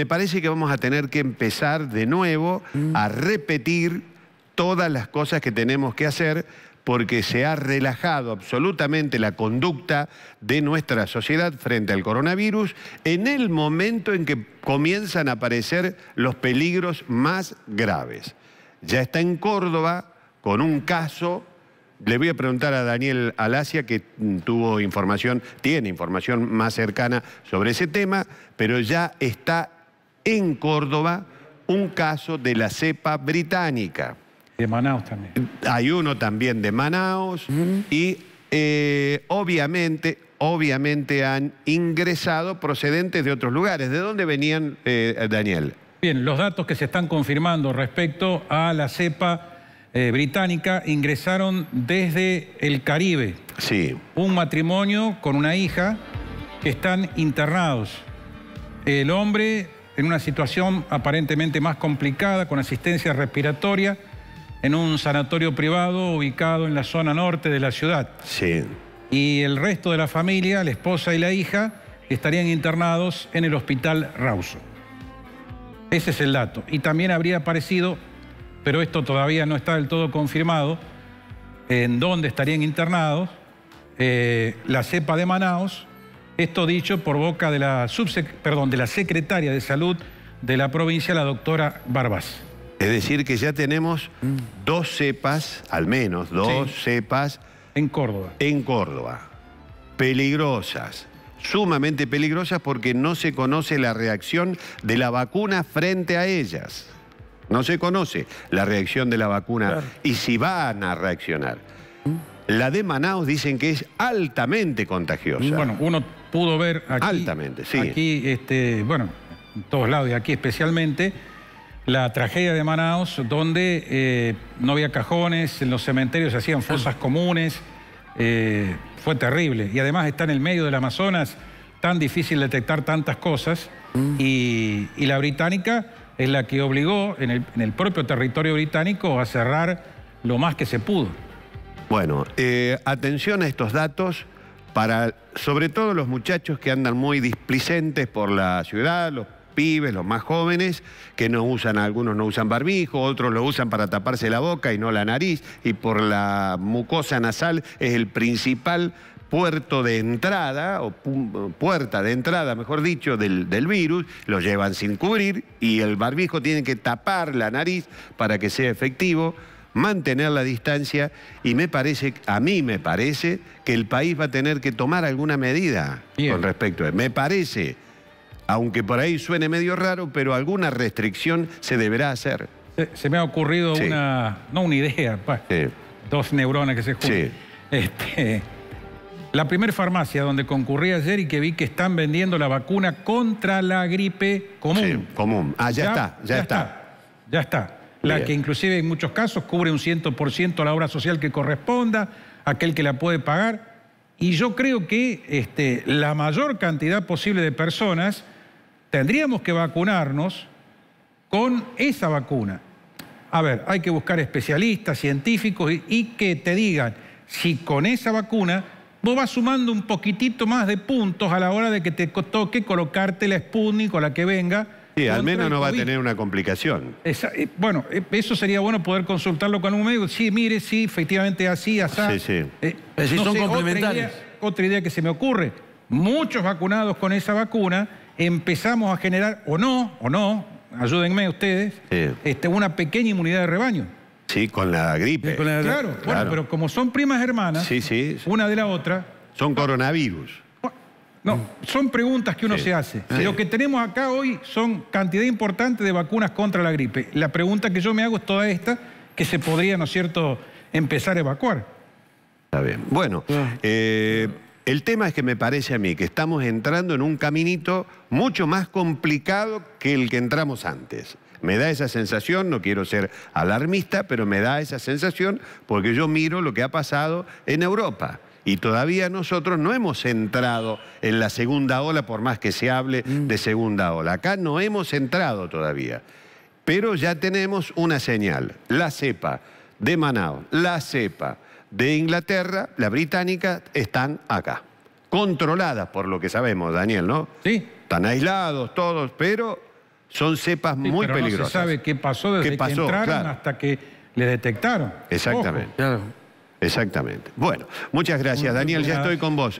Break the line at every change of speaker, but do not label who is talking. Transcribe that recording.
me parece que vamos a tener que empezar de nuevo mm. a repetir todas las cosas que tenemos que hacer porque se ha relajado absolutamente la conducta de nuestra sociedad frente al coronavirus en el momento en que comienzan a aparecer los peligros más graves. Ya está en Córdoba con un caso le voy a preguntar a Daniel Alasia, que mm, tuvo información, tiene información más cercana sobre ese tema, pero ya está en Córdoba un caso de la cepa británica. De Manaus también. Hay uno también de Manaus y eh, obviamente, obviamente han ingresado procedentes de otros lugares. ¿De dónde venían, eh, Daniel?
Bien, los datos que se están confirmando respecto a la cepa eh, británica ingresaron desde el Caribe. Sí. Un matrimonio con una hija que están internados. El hombre en una situación aparentemente más complicada, con asistencia respiratoria, en un sanatorio privado ubicado en la zona norte de la ciudad. Sí. Y el resto de la familia, la esposa y la hija, estarían internados en el hospital Rauso. Ese es el dato. Y también habría aparecido, pero esto todavía no está del todo confirmado, en dónde estarían internados, eh, la cepa de Manaus, esto dicho por boca de la, perdón, de la secretaria de Salud de la provincia, la doctora Barbás.
Es decir, que ya tenemos mm. dos cepas, al menos dos cepas... En Córdoba. En Córdoba. Peligrosas, sumamente peligrosas porque no se conoce la reacción de la vacuna frente a ellas. No se conoce la reacción de la vacuna y si van a reaccionar. Mm. La de Manaus dicen que es altamente contagiosa. Bueno,
uno pudo ver aquí... Altamente, sí. Aquí, este, bueno, en todos lados y aquí especialmente, la tragedia de Manaus, donde eh, no había cajones, en los cementerios se hacían fosas comunes, eh, fue terrible. Y además está en el medio del Amazonas, tan difícil detectar tantas cosas. Mm. Y, la británica es la que obligó en el propio territorio británico a cerrar lo más que se pudo. Bueno, eh, atención
a estos datos para sobre todo los muchachos que andan muy displicentes por la ciudad, los pibes, los más jóvenes, que no usan, algunos no usan barbijo, otros lo usan para taparse la boca y no la nariz, y por la mucosa nasal es el principal puerto de entrada, o puerta de entrada, mejor dicho, del, del, virus, lo llevan sin cubrir y el barbijo tiene que tapar la nariz para que sea efectivo mantener la distancia y me parece, a mí me parece, que el país va a tener que tomar alguna medida con respecto a eso. Me parece, aunque por ahí suene medio raro, pero alguna restricción se deberá hacer.
Se, me ha ocurrido una, no una idea, dos neuronas que se juntan. Este, la primer farmacia donde concurrí ayer y que vi que están vendiendo la vacuna contra la gripe común. Sí, común. Ah, ya, está, ya, está. Ya está la que inclusive en muchos casos cubre un 100% la obra social que corresponda, aquel que la puede pagar. Y yo creo que este, la mayor cantidad posible de personas tendríamos que vacunarnos con esa vacuna. A ver, hay que buscar especialistas, científicos y, y que te digan si con esa vacuna vos vas sumando un poquitito más de puntos a la hora de que te toque colocarte la Sputnik o la que venga al menos no va a tener
una complicación.
Eh, bueno, eh, eso sería bueno poder consultarlo con un médico. Sí, mire, sí, efectivamente así, así. Sí, sí. Eh, pero si son complementarios. Otra idea, que se me ocurre. Muchos vacunados con esa vacuna empezamos a generar, o no, o no, ayúdenme ustedes, este, una pequeña inmunidad de rebaño. Sí, con la gripe. claro, pero como son primas hermanas, una de la otra... Son coronavirus. No, mm. son preguntas que uno se hace. Lo que tenemos acá hoy son cantidad importante de vacunas contra la gripe. La pregunta que yo me hago es toda esta que se podría, ¿no es cierto?, empezar a evacuar. Está bien. Bueno,
ah. eh, el tema es que me parece a mí que estamos entrando en un caminito mucho más complicado que el que entramos antes. Me da esa sensación, no quiero ser alarmista, pero me da esa sensación porque yo miro lo que ha pasado en Europa y todavía nosotros no hemos entrado en la segunda ola, por más que se hable mm. de segunda ola. Acá no hemos entrado todavía. Pero ya tenemos una señal, la cepa de Manaus, la cepa de Inglaterra, la británica, están acá. Controladas por lo que sabemos, Daniel, ¿no? Sí. Están aislados todos, pero son cepas muy peligrosas. No se
sabe qué pasó desde que entraron hasta que le detectaron. Exactamente. Claro.
Exactamente.
Bueno, muchas gracias. Daniel, ya estoy con vos.